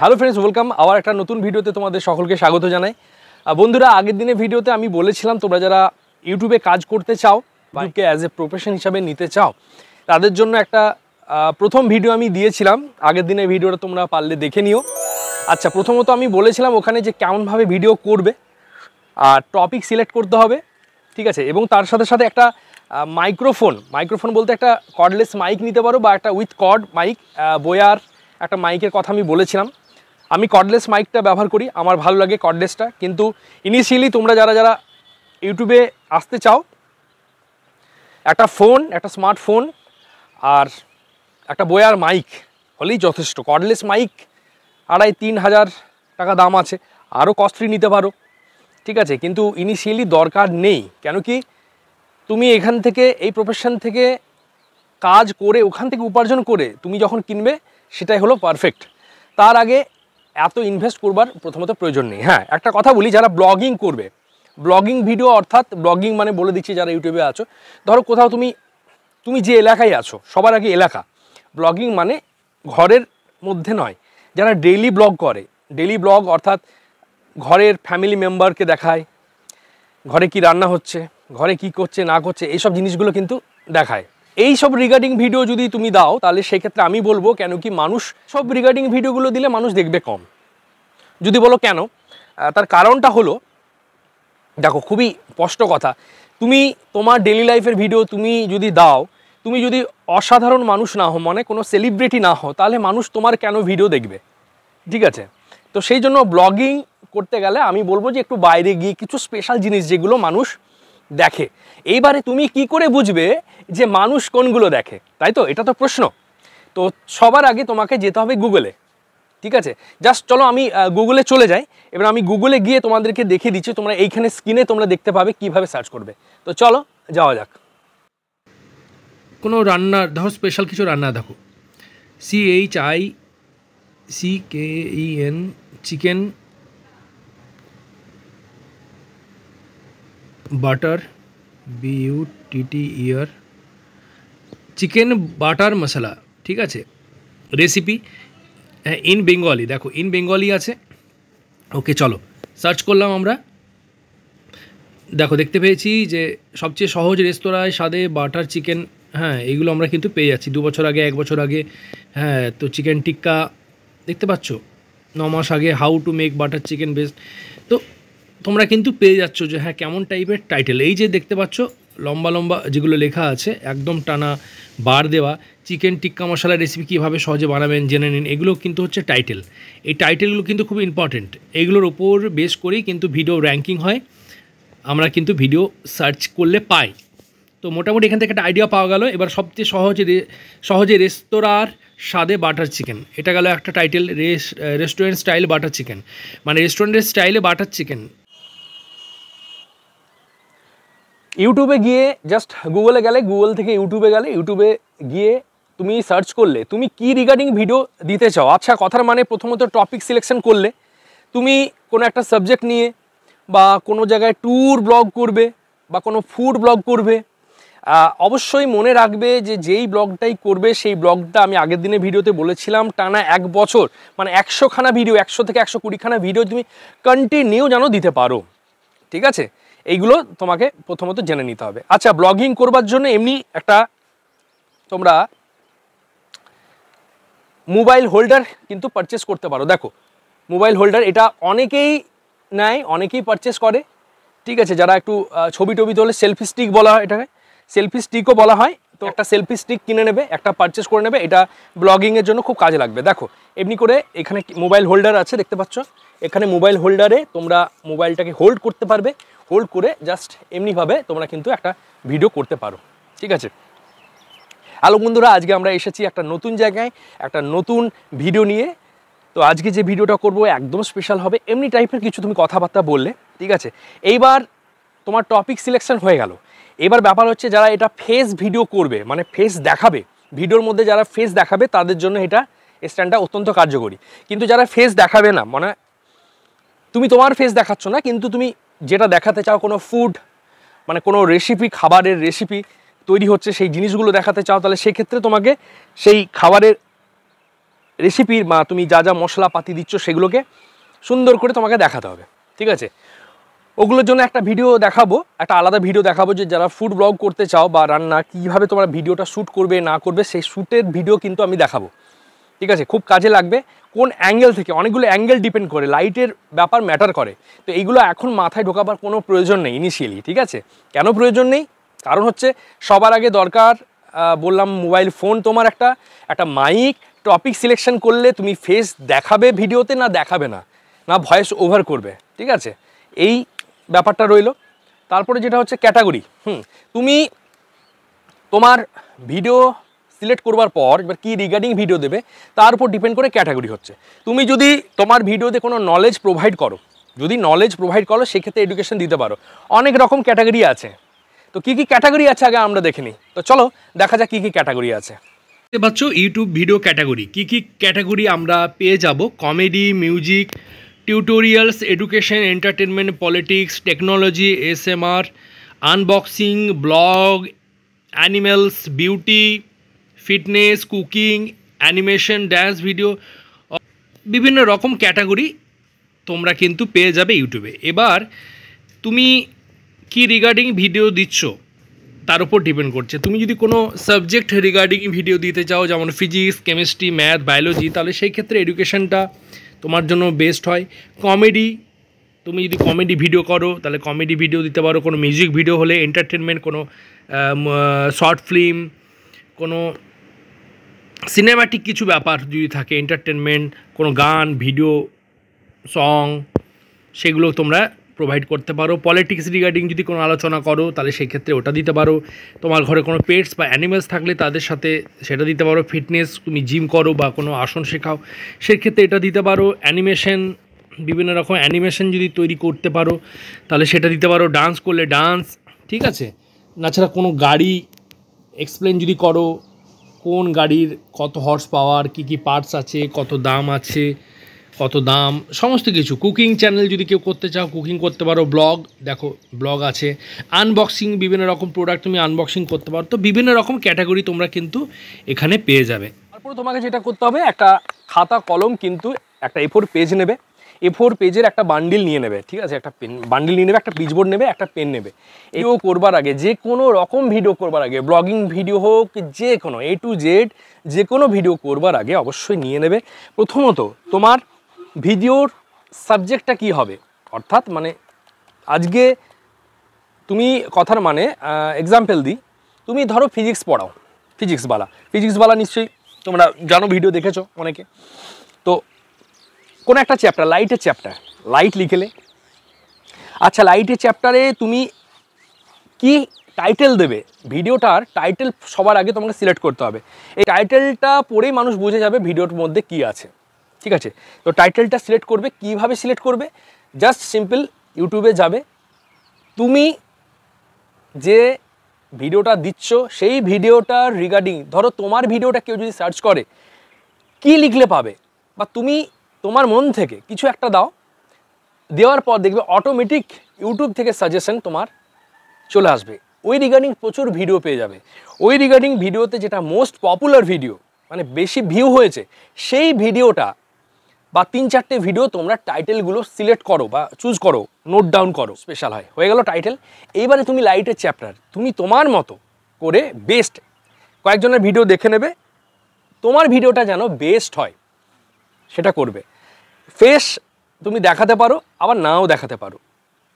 Hello friends welcome আবার একটা নতুন ভিডিওতে তোমাদের সকলকে স্বাগত জানাই বন্ধুরা আগের দিনে ভিডিওতে আমি বলেছিলাম তোমরা যারা ইউটিউবে কাজ করতে চাও ইউটিউবকে অ্যাজ এ প্রফেশন হিসাবে নিতে চাও তাদের জন্য একটা প্রথম ভিডিও আমি দিয়েছিলাম আগের দিনের ভিডিওটা তোমরা পারলে দেখে নিও আচ্ছা প্রথমত আমি বলেছিলাম ওখানে যে কেমনভাবে ভিডিও করবে আর টপিক সিলেক্ট করতে হবে ঠিক আছে এবং তার সাথে সাথে একটা মাইক্রোফোন মাইক্রোফোন বলতে একটা কর্ডলেস মাইক নিতে পারো বা একটা উইথ কর্ড মাইক বোয়ার একটা মাইকের কথা আমি বলেছিলাম আমি কর্ডলেস মাইকটা ব্যবহার করি আমার ভালো লাগে কর্ডলেসটা কিন্তু ইনিশিয়ালি তোমরা যারা যারা ইউটিউবে আসতে চাও একটা ফোন একটা স্মার্টফোন আর একটা বয়ার মাইক হলেই যথেষ্ট কর্ডলেস মাইক আড়াই তিন হাজার টাকা দাম আছে আরও কস্টলি নিতে পারো ঠিক আছে কিন্তু ইনিশিয়ালি দরকার নেই কেন কি তুমি এখান থেকে এই প্রফেশন থেকে কাজ করে ওখান থেকে উপার্জন করে তুমি যখন কিনবে সেটাই হলো পারফেক্ট তার আগে এত ইনভেস্ট করবার প্রথমত প্রয়োজন নেই হ্যাঁ একটা কথা বলি যারা ব্লগিং করবে ব্লগিং ভিডিও অর্থাৎ ব্লগিং মানে বলে দিচ্ছি যারা ইউটিউবে আছো ধরো কোথাও তুমি তুমি যে এলাকায় আছো সবার আগে এলাকা ব্লগিং মানে ঘরের মধ্যে নয় যারা ডেইলি ব্লগ করে ডেইলি ব্লগ অর্থাৎ ঘরের ফ্যামিলি মেম্বারকে দেখায় ঘরে কি রান্না হচ্ছে ঘরে কি করছে না করছে এইসব জিনিসগুলো কিন্তু দেখায় এই সব রিগার্ডিং ভিডিও যদি তুমি দাও তাহলে সেক্ষেত্রে আমি বলবো কেন কি মানুষ সব রিগার্ডিং ভিডিওগুলো দিলে মানুষ দেখবে কম যদি বলো কেন তার কারণটা হলো দেখো খুবই স্পষ্ট কথা তুমি তোমার ডেলি লাইফের ভিডিও তুমি যদি দাও তুমি যদি অসাধারণ মানুষ না হো মানে কোনো সেলিব্রিটি না হও তাহলে মানুষ তোমার কেন ভিডিও দেখবে ঠিক আছে তো সেই জন্য ব্লগিং করতে গেলে আমি বলবো যে একটু বাইরে গিয়ে কিছু স্পেশাল জিনিস যেগুলো মানুষ দেখে এইবারে তুমি কি করে বুঝবে যে মানুষ কোনগুলো দেখে তাই তো এটা তো প্রশ্ন তো সবার আগে তোমাকে যেতে হবে গুগলে ঠিক আছে জাস্ট চলো আমি গুগলে চলে যাই এবার আমি গুগলে গিয়ে তোমাদেরকে দেখিয়ে দিচ্ছি তোমরা এইখানে স্ক্রিনে তোমরা দেখতে পাবে কিভাবে সার্চ করবে তো চলো যাওয়া যাক কোনো রান্না ধরো স্পেশাল কিছু রান্না দেখো C H I C K E N chicken butter B T T E R chicken butter masala ঠিক আছে রেসিপি হ্যাঁ ইন বেঙ্গলি দেখো ইন বেঙ্গলি আছে ওকে চলো সার্চ করলাম আমরা দেখো দেখতে পেয়েছি যে সবচেয়ে সহজ রেস্তোরাঁয় স্বাদে বাটার চিকেন হ্যাঁ এগুলো আমরা কিন্তু পেয়ে যাচ্ছি দু বছর আগে এক বছর আগে হ্যাঁ তো চিকেন টিক্কা দেখতে পাচ্ছ ন মাস আগে how to make butter chicken best তো তোমরা কিন্তু পেয়ে যাচ্ছ যে হ্যাঁ কেমন টাইপের টাইটেল এই যে দেখতে পাচ্ছ লম্বা লম্বা যেগুলো লেখা আছে একদম টানা বার দেওয়া চিকেন টিক্কা মশলা রেসিপি কীভাবে সহজে বানাবেন জেনে নিন এগুলো কিন্তু হচ্ছে টাইটেল এই টাইটেলগুলো কিন্তু খুব ইম্পর্টেন্ট এগুলোর ওপর বেশ করেই কিন্তু ভিডিও র্যাঙ্কিং হয় আমরা কিন্তু ভিডিও সার্চ করলে পাই তো মোটামুটি এখান থেকে একটা আইডিয়া পাওয়া গেল এবার সবচেয়ে সহজে সহজে রেস্তোরাঁর স্বাদে বাটার চিকেন এটা গেল একটা title restaurant style butter chicken মানে রেস্টুরেন্টের স্টাইলে বাটার চিকেন ইউটিউবে গিয়ে জাস্ট গুগলে গেলে গুগল থেকে ইউটিউবে গেলে ইউটিউবে গিয়ে তুমি সার্চ করলে তুমি কি রিগার্ডিং ভিডিও দিতে চাও আচ্ছা কথার মানে প্রথমত টপিক সিলেকশন করলে তুমি কোনো একটা সাবজেক্ট নিয়ে বা কোনো জায়গায় ট্যুর ব্লগ করবে বা কোনো ফুড ব্লগ করবে অবশ্যই মনে রাখবে যে যেই ব্লগটাই করবে সেই ব্লগটা আমি আগের দিনে ভিডিওতে বলেছিলাম টানা এক বছর মানে একশোখানা ভিডিও একশো থেকে একশো কুড়িখানা ভিডিও তুমি কন্টিনিউ যেন দিতে পারো ঠিক আছে এইগুলো তোমাকে প্রথমত জেনে নিতে হবে আচ্ছা ব্লগিং করবার জন্য এমনি একটা তোমরা মোবাইল হোল্ডার কিন্তু পারচেস করতে পারো দেখো মোবাইল হোল্ডার এটা অনেকেই নেয় অনেকেই পারচেস করে ঠিক আছে যারা একটু ছবি টবি তোলে সেলফি স্টিক বলা হয় এটাকে সেলফি স্টিকও বলা হয় তো একটা সেলফি স্টিক কিনে নেবে একটা পারচেস করে নেবে এটা ব্লগিংয়ের জন্য খুব কাজে লাগবে দেখো এমনি করে এখানে মোবাইল হোল্ডার আছে দেখতে পাচ্ছ এখানে মোবাইল হোল্ডারে তোমরা মোবাইলটাকে হোল্ড করতে পারবে হোল্ড করে জাস্ট এমনিভাবে তোমরা কিন্তু একটা ভিডিও করতে পারো ঠিক আছে হ্যালো বন্ধুরা আজকে আমরা এসেছি একটা নতুন জায়গায় একটা নতুন ভিডিও নিয়ে তো আজকে যে ভিডিওটা করব একদম স্পেশাল হবে এমনি টাইপের কিছু তুমি কথাবার্তা বললে ঠিক আছে এইবার তোমার টপিক সিলেকশন হয়ে গেল এবার ব্যাপার হচ্ছে যারা এটা ফেস ভিডিও করবে মানে ফেস দেখাবে ভিডিওর মধ্যে যারা ফেস দেখাবে তাদের জন্য এটা স্ট্যান্ডটা অত্যন্ত কার্যকরী কিন্তু যারা ফেস দেখাবে না মানে তুমি তোমার ফেস দেখাচ্ছ না কিন্তু তুমি যেটা দেখাতে চাও কোনো ফুড মানে কোনো রেসিপি খাবারের রেসিপি তৈরি হচ্ছে সেই জিনিসগুলো দেখাতে চাও তাহলে সেক্ষেত্রে তোমাকে সেই খাবারের রেসিপির বা তুমি যা যা মশলাপাতি দিচ্ছ সেগুলোকে সুন্দর করে তোমাকে দেখাতে হবে ঠিক আছে ওগুলোর জন্য একটা ভিডিও দেখাবো একটা আলাদা ভিডিও দেখাবো যে যারা ফুড ব্লগ করতে চাও বা রান্না কীভাবে তোমরা ভিডিওটা শ্যুট করবে না করবে সেই শ্যুটের ভিডিও কিন্তু আমি দেখাবো ঠিক আছে খুব কাজে লাগবে কোন অ্যাঙ্গেল থেকে অনেকগুলো অ্যাঙ্গেল ডিপেন্ড করে লাইটের ব্যাপার ম্যাটার করে তো এইগুলো এখন মাথায় ঢোকাবার কোনো প্রয়োজন নেই ইনিশিয়ালি ঠিক আছে কেন প্রয়োজন নেই কারণ হচ্ছে সবার আগে দরকার বললাম মোবাইল ফোন তোমার একটা একটা মাইক টপিক সিলেকশন করলে তুমি ফেস দেখাবে ভিডিওতে না দেখাবে না না ভয়েস ওভার করবে ঠিক আছে এই ব্যাপারটা রইল তারপরে যেটা হচ্ছে ক্যাটাগরি হুম তুমি তোমার ভিডিও সিলেক্ট করবার পর এবার কী রিগার্ডিং ভিডিও দেবে তার উপর ডিপেন্ড করে ক্যাটাগরি হচ্ছে তুমি যদি তোমার ভিডিওতে কোনো নলেজ প্রোভাইড করো যদি নলেজ প্রোভাইড করো সেক্ষেত্রে এডুকেশন দিতে পারো অনেক রকম ক্যাটাগরি আছে তো কী কী ক্যাটাগরি আছে আগে আমরা দেখে নিই তো চলো দেখা যাক কী কী ক্যাটাগরি আছে দেখতে পাচ্ছ ইউটিউব ভিডিও ক্যাটাগরি কী কী ক্যাটাগরি আমরা পেয়ে যাব comedy music tutorials education entertainment politics technology S M R unboxing blog animals beauty fitness cooking animation dance video বিভিন্ন রকম ক্যাটাগরি তোমরা কিন্তু পেয়ে যাবে ইউটিউবে এবার তুমি কি রিগার্ডিং ভিডিও দিচ্ছ তার উপর ডিপেন্ড করছে তুমি যদি কোনো সাবজেক্ট রিগার্ডিং ভিডিও দিতে চাও যেমন ফিজিক্স কেমিস্ট্রি ম্যাথ বায়োলজি তাহলে সেই ক্ষেত্রে এডুকেশনটা তোমার জন্য বেস্ট হয় কমেডি তুমি যদি কমেডি ভিডিও করো তাহলে কমেডি ভিডিও দিতে পারো কোনো মিউজিক ভিডিও হলে এন্টারটেনমেন্ট কোনো শর্ট ফিল্ম কোনো সিনেমাটিক কিছু ব্যাপার যদি থাকে এন্টারটেনমেন্ট কোনো গান ভিডিও সং সেগুলো তোমরা প্রোভাইড করতে পারো পলিটিক্স রিগার্ডিং যদি কোনো আলোচনা করো তাহলে সেই ক্ষেত্রে ওটা দিতে পারো তোমার ঘরে কোনো পেটস বা অ্যানিমেলস থাকলে তাদের সাথে সেটা দিতে পারো ফিটনেস তুমি জিম করো বা কোনো আসন শেখাও সেক্ষেত্রে এটা দিতে পারো অ্যানিমেশন বিভিন্ন রকম অ্যানিমেশন যদি তৈরি করতে পারো তাহলে সেটা দিতে পারো ডান্স করলে ডান্স ঠিক আছে নাছাড়া কোনো গাড়ি এক্সপ্লেন যদি করো কোন গাড়ির কত হর্স পাওয়ার কী কী পার্টস আছে কত দাম আছে কত দাম সমস্ত কিছু কুকিং চ্যানেল যদি কেউ করতে চাও কুকিং করতে পারো ব্লগ দেখো ব্লগ আছে আনবক্সিং বিভিন্ন রকম প্রোডাক্ট তুমি আনবক্সিং করতে পারো তো বিভিন্ন রকম ক্যাটাগরি তোমরা কিন্তু এখানে পেয়ে যাবে তারপরে তোমাকে যেটা করতে হবে একটা খাতা কলম কিন্তু একটা এফোর পেজ নেবে এ ফোর পেজের একটা বান্ডিল নিয়ে নেবে ঠিক আছে একটা পেন বান্ডিল নিয়ে নেবে একটা পিচবোর্ড নেবে একটা পেন নেবে এও করবার আগে যে কোনো রকম ভিডিও করবার আগে ব্লগিং ভিডিও হোক যে কোনো এ টু জেড যে কোনো ভিডিও করবার আগে অবশ্যই নিয়ে নেবে প্রথমত তোমার ভিডিওর সাবজেক্টটা কি হবে অর্থাৎ মানে আজকে তুমি কথার মানে এক্সাম্পল দিই তুমি ধরো ফিজিক্স পড়াও ফিজিক্সওয়ালা ফিজিক্সওয়ালা নিশ্চয়ই তোমরা জানো ভিডিও দেখেছো অনেকে কোনো একটা চ্যাপ্টার লাইটের চ্যাপ্টার লাইট লিখেলে আচ্ছা লাইটের চ্যাপ্টারে তুমি কি টাইটেল দেবে ভিডিওটার টাইটেল সবার আগে তোমাকে সিলেক্ট করতে হবে এই টাইটেলটা পড়েই মানুষ বুঝে যাবে ভিডিওর মধ্যে কি আছে ঠিক আছে তো টাইটেলটা সিলেক্ট করবে কিভাবে সিলেক্ট করবে জাস্ট সিম্পল ইউটিউবে যাবে তুমি যে ভিডিওটা দিচ্ছ সেই ভিডিওটার রিগার্ডিং ধরো তোমার ভিডিওটা কেউ যদি সার্চ করে কি লিখলে পাবে বা তুমি তোমার মন থেকে কিছু একটা দাও দেওয়ার পর দেখবে অটোমেটিক ইউটিউব থেকে সাজেশন তোমার চলে আসবে ওই রিগার্ডিং প্রচুর ভিডিও পেয়ে যাবে ওই রিগার্ডিং ভিডিওতে যেটা মোস্ট পপুলার ভিডিও মানে বেশি ভিউ হয়েছে সেই ভিডিওটা বা তিন চারটে ভিডিও তোমরা টাইটেলগুলো সিলেক্ট করো বা চুজ করো নোট ডাউন করো স্পেশাল হয় হয়ে গেল টাইটেল এইবারে তুমি লাইটের চ্যাপ্টার তুমি তোমার মতো করে বেস্ট কয়েকজনের ভিডিও দেখে নেবে তোমার ভিডিওটা যেন বেস্ট হয় সেটা করবে ফেস তুমি দেখাতে পারো আবার নাও দেখাতে পারো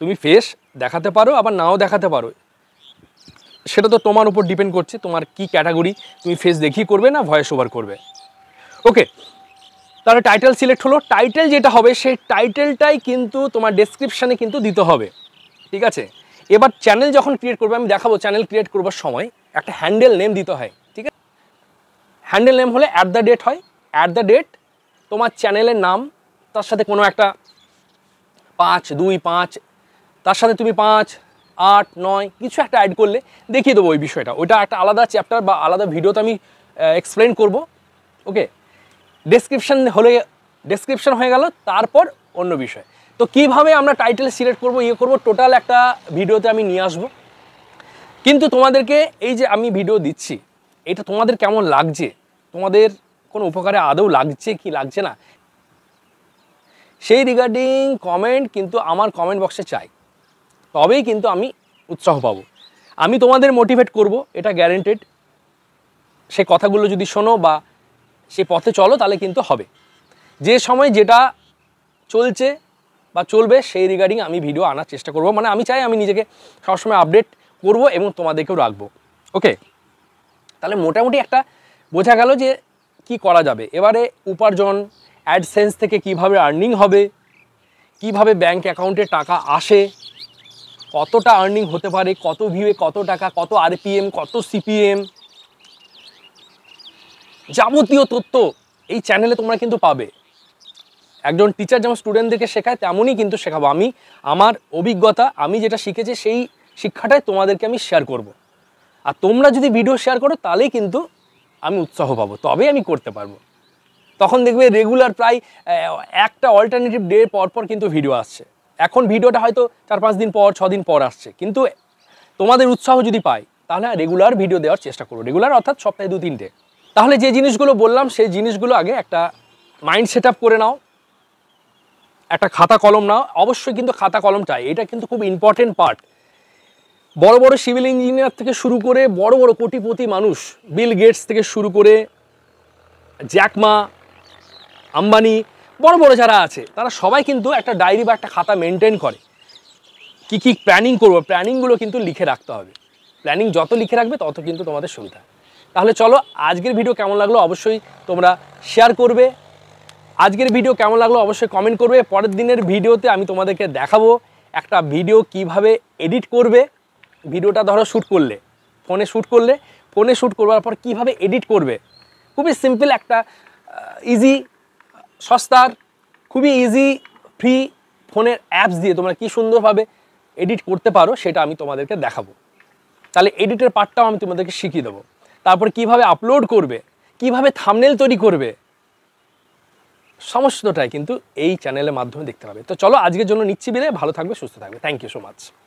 তুমি ফেস দেখাতে পারো আবার নাও দেখাতে পারো সেটা তো তোমার উপর ডিপেন্ড করছে তোমার কি ক্যাটাগরি তুমি ফেস দেখিয়ে করবে না ভয়েস ওভার করবে ওকে তাহলে টাইটেল সিলেক্ট হলো টাইটেল যেটা হবে সেই টাইটেলটাই কিন্তু তোমার ডেসক্রিপশানে কিন্তু দিতে হবে ঠিক আছে এবার চ্যানেল যখন ক্রিয়েট করবে আমি দেখাবো চ্যানেল ক্রিয়েট করবার সময় একটা হ্যান্ডেল নেম দিতে হয় ঠিক আছে হ্যান্ডেল নেম হলে অ্যাট দ্য ডেট হয় অ্যাট দ্য ডেট তোমার চ্যানেলের নাম তার সাথে কোনো একটা পাঁচ দুই পাঁচ তার সাথে তুমি পাঁচ আট নয় কিছু একটা অ্যাড করলে দেখিয়ে দেবো ওই বিষয়টা ওইটা একটা আলাদা চ্যাপ্টার বা আলাদা ভিডিওতে আমি এক্সপ্লেন করব ওকে ডেসক্রিপশান হলে ডেসক্রিপশান হয়ে গেল তারপর অন্য বিষয় তো কিভাবে আমরা টাইটেল সিলেক্ট করব ইয়ে করব টোটাল একটা ভিডিওতে আমি নিয়ে আসব কিন্তু তোমাদেরকে এই যে আমি ভিডিও দিচ্ছি এটা তোমাদের কেমন লাগছে তোমাদের কোনো উপকারে আদৌ লাগছে কি লাগছে না সেই রিগার্ডিং কমেন্ট কিন্তু আমার কমেন্ট বক্সে চাই তবেই কিন্তু আমি উৎসাহ পাবো আমি তোমাদের মোটিভেট করব এটা গ্যারেন্টেড সে কথাগুলো যদি শোনো বা সে পথে চলো তাহলে কিন্তু হবে যে সময় যেটা চলছে বা চলবে সেই রিগার্ডিং আমি ভিডিও আনার চেষ্টা করব মানে আমি চাই আমি নিজেকে সবসময় আপডেট করব এবং তোমাদেরকেও রাখবো ওকে তাহলে মোটামুটি একটা বোঝা গেল যে কি করা যাবে এবারে উপার্জন অ্যাডসেন্স থেকে কিভাবে আর্নিং হবে কিভাবে ব্যাংক অ্যাকাউন্টে টাকা আসে কতটা আর্নিং হতে পারে কত ভিউয়ে কত টাকা কত আরপিএম কত সিপিএম যাবতীয় তথ্য এই চ্যানেলে তোমরা কিন্তু পাবে একজন টিচার যেমন স্টুডেন্টদেরকে শেখায় তেমনই কিন্তু শেখাবো আমি আমার অভিজ্ঞতা আমি যেটা শিখেছি সেই শিক্ষাটাই তোমাদেরকে আমি শেয়ার করব। আর তোমরা যদি ভিডিও শেয়ার করো তাহলেই কিন্তু আমি উৎসাহ পাবো তবেই আমি করতে পারবো তখন দেখবে রেগুলার প্রায় একটা অল্টারনেটিভ ডে পর পর কিন্তু ভিডিও আসছে এখন ভিডিওটা হয়তো চার পাঁচ দিন পর ছ দিন পর আসছে কিন্তু তোমাদের উৎসাহ যদি পাই তাহলে রেগুলার ভিডিও দেওয়ার চেষ্টা করো রেগুলার অর্থাৎ সপ্তাহে দু তিনটে তাহলে যে জিনিসগুলো বললাম সেই জিনিসগুলো আগে একটা মাইন্ড সেট করে নাও একটা খাতা কলম নাও অবশ্যই কিন্তু খাতা কলম চাই এটা কিন্তু খুব ইম্পর্টেন্ট পার্ট বড় বড় সিভিল ইঞ্জিনিয়ার থেকে শুরু করে বড় বড় কোটিপতি মানুষ বিল গেটস থেকে শুরু করে জ্যাকমা আম্বানি বড় বড় যারা আছে তারা সবাই কিন্তু একটা ডায়েরি বা একটা খাতা মেনটেন করে কি কি প্ল্যানিং করবো প্ল্যানিংগুলো কিন্তু লিখে রাখতে হবে প্ল্যানিং যত লিখে রাখবে তত কিন্তু তোমাদের সুবিধা তাহলে চলো আজকের ভিডিও কেমন লাগলো অবশ্যই তোমরা শেয়ার করবে আজকের ভিডিও কেমন লাগলো অবশ্যই কমেন্ট করবে পরের দিনের ভিডিওতে আমি তোমাদেরকে দেখাবো একটা ভিডিও কিভাবে এডিট করবে ভিডিওটা ধরো শ্যুট করলে ফোনে শ্যুট করলে ফোনে শ্যুট করবার পর কিভাবে এডিট করবে খুবই সিম্পল একটা ইজি সস্তার খুবই ইজি ফ্রি ফোনের অ্যাপস দিয়ে তোমরা কি সুন্দরভাবে এডিট করতে পারো সেটা আমি তোমাদেরকে দেখাবো তাহলে এডিটের পার্টটাও আমি তোমাদেরকে শিখিয়ে দেবো তারপর কিভাবে আপলোড করবে কিভাবে থামনেল তৈরি করবে সমস্তটাই কিন্তু এই চ্যানেলের মাধ্যমে দেখতে পাবে তো চলো আজকের জন্য নিচ্ছি বিদায় ভালো থাকবে সুস্থ থাকবে থ্যাংক ইউ সো মাচ